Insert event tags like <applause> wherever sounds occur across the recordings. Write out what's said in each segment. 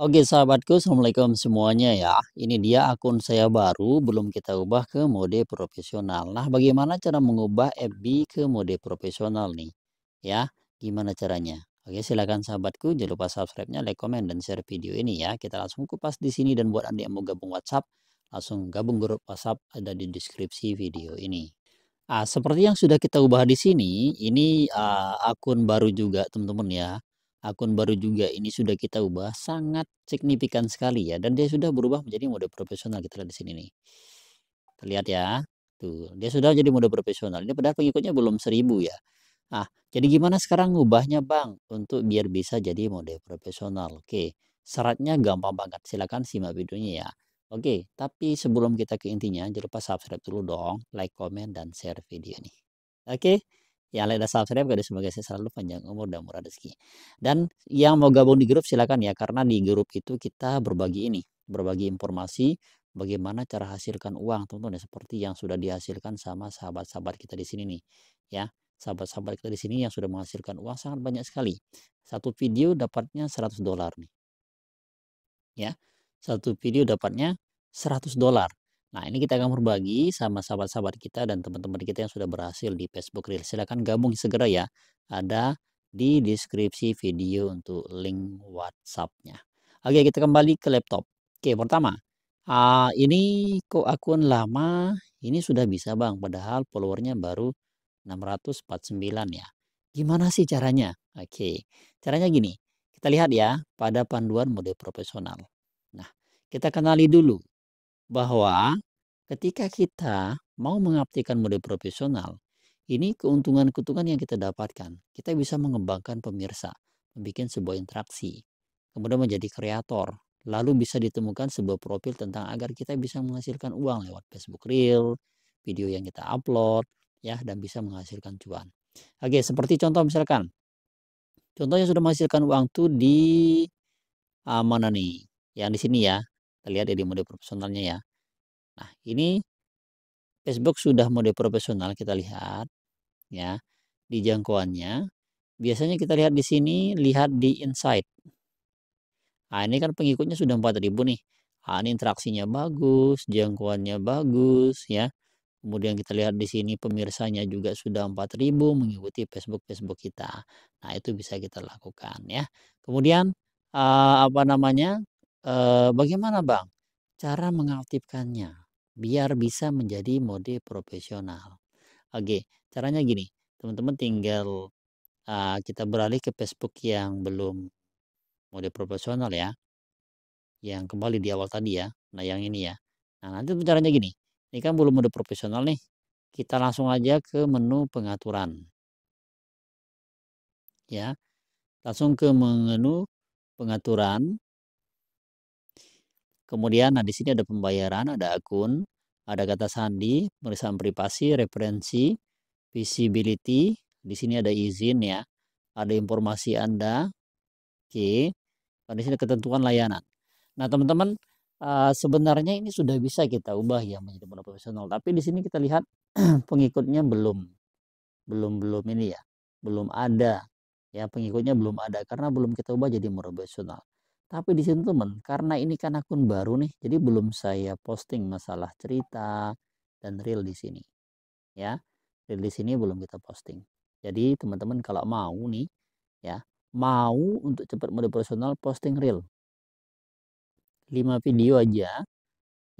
Oke sahabatku, Assalamualaikum semuanya ya. Ini dia akun saya baru, belum kita ubah ke mode profesional. Nah bagaimana cara mengubah FB ke mode profesional nih? Ya, gimana caranya? Oke silahkan sahabatku, jangan lupa subscribe-nya, like, komen, dan share video ini ya. Kita langsung kupas di sini dan buat anda yang mau gabung WhatsApp, langsung gabung grup WhatsApp ada di deskripsi video ini. Ah, seperti yang sudah kita ubah di sini, ini uh, akun baru juga teman-teman ya akun baru juga ini sudah kita ubah sangat signifikan sekali ya dan dia sudah berubah menjadi mode profesional kita lihat di sini nih terlihat ya tuh dia sudah jadi mode profesional ini padahal pengikutnya belum seribu ya ah jadi gimana sekarang ubahnya bang untuk biar bisa jadi mode profesional oke syaratnya gampang banget silahkan simak videonya ya oke tapi sebelum kita ke intinya jangan lupa subscribe dulu dong like comment dan share video ini oke yang lain dan subscribe kepada semoga saya selalu panjang umur dan murah rezeki dan yang mau gabung di grup silakan ya karena di grup itu kita berbagi ini berbagi informasi bagaimana cara hasilkan uang teman-teman ya seperti yang sudah dihasilkan sama sahabat-sahabat kita di sini nih ya sahabat-sahabat kita di sini yang sudah menghasilkan uang sangat banyak sekali satu video dapatnya 100 dolar nih ya satu video dapatnya 100 dolar Nah, ini kita akan berbagi sama sahabat-sahabat kita dan teman-teman kita yang sudah berhasil di Facebook Reels. Silahkan gabung segera ya. Ada di deskripsi video untuk link WhatsAppnya. Oke, kita kembali ke laptop. Oke, pertama. Uh, ini kok akun lama ini sudah bisa bang. Padahal followernya baru 649 ya. Gimana sih caranya? Oke, caranya gini. Kita lihat ya pada panduan mode profesional. Nah, kita kenali dulu bahwa ketika kita mau mengaktifkan mode profesional, ini keuntungan-keuntungan yang kita dapatkan. Kita bisa mengembangkan pemirsa, membuat sebuah interaksi, kemudian menjadi kreator, lalu bisa ditemukan sebuah profil tentang agar kita bisa menghasilkan uang lewat Facebook Reel, video yang kita upload, ya dan bisa menghasilkan cuan. Oke, seperti contoh misalkan, contohnya sudah menghasilkan uang tuh di uh, mana nih? Yang di sini ya, terlihat lihat ya di mode profesionalnya ya. Nah, ini Facebook sudah mode profesional kita lihat ya di jangkauannya. Biasanya kita lihat di sini, lihat di insight. Nah, ini kan pengikutnya sudah 4000 nih. Nah, ini interaksinya bagus, jangkauannya bagus ya. Kemudian kita lihat di sini pemirsanya juga sudah 4000 mengikuti Facebook-Facebook kita. Nah, itu bisa kita lakukan ya. Kemudian ah, apa namanya? e, bagaimana Bang, cara mengaktifkannya biar bisa menjadi mode profesional? Oke, caranya gini, teman-teman tinggal, kita beralih ke Facebook yang belum mode profesional ya. Yang kembali di awal tadi ya, nah yang ini ya. Nah nanti caranya gini, ini kan belum mode profesional nih, kita langsung aja ke menu pengaturan. Ya, langsung ke menu pengaturan. Kemudian nah di sini ada pembayaran, ada akun, ada kata sandi, pemeriksaan privasi, referensi, visibility, di sini ada izin ya, ada informasi Anda. Oke. Okay. Di sini ketentuan layanan. Nah, teman-teman eh, sebenarnya ini sudah bisa kita ubah ya menjadi modal profesional tapi di sini kita lihat <clears throat> pengikutnya belum belum belum ini ya belum ada ya pengikutnya belum ada karena belum kita ubah jadi modal profesional tapi di sini teman, karena ini kan akun baru nih, jadi belum saya posting masalah cerita dan real di sini. Ya, reel di sini belum kita posting. Jadi teman-teman kalau mau nih, ya mau untuk cepat mode personal posting real 5 video aja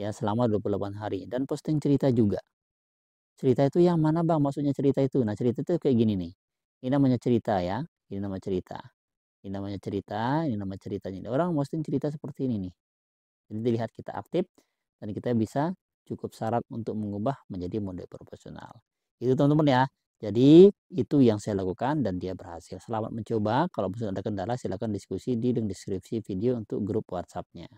ya selama 28 hari dan posting cerita juga. Cerita itu yang mana bang? Maksudnya cerita itu. Nah cerita itu kayak gini nih. Ini namanya cerita ya. Ini nama cerita. Ini namanya cerita, ini nama ceritanya. Orang posting cerita seperti ini nih. Jadi dilihat kita aktif dan kita bisa cukup syarat untuk mengubah menjadi mode profesional. Itu teman-teman ya. Jadi itu yang saya lakukan dan dia berhasil. Selamat mencoba. Kalau misalnya ada kendala silakan diskusi di link deskripsi video untuk grup WhatsAppnya.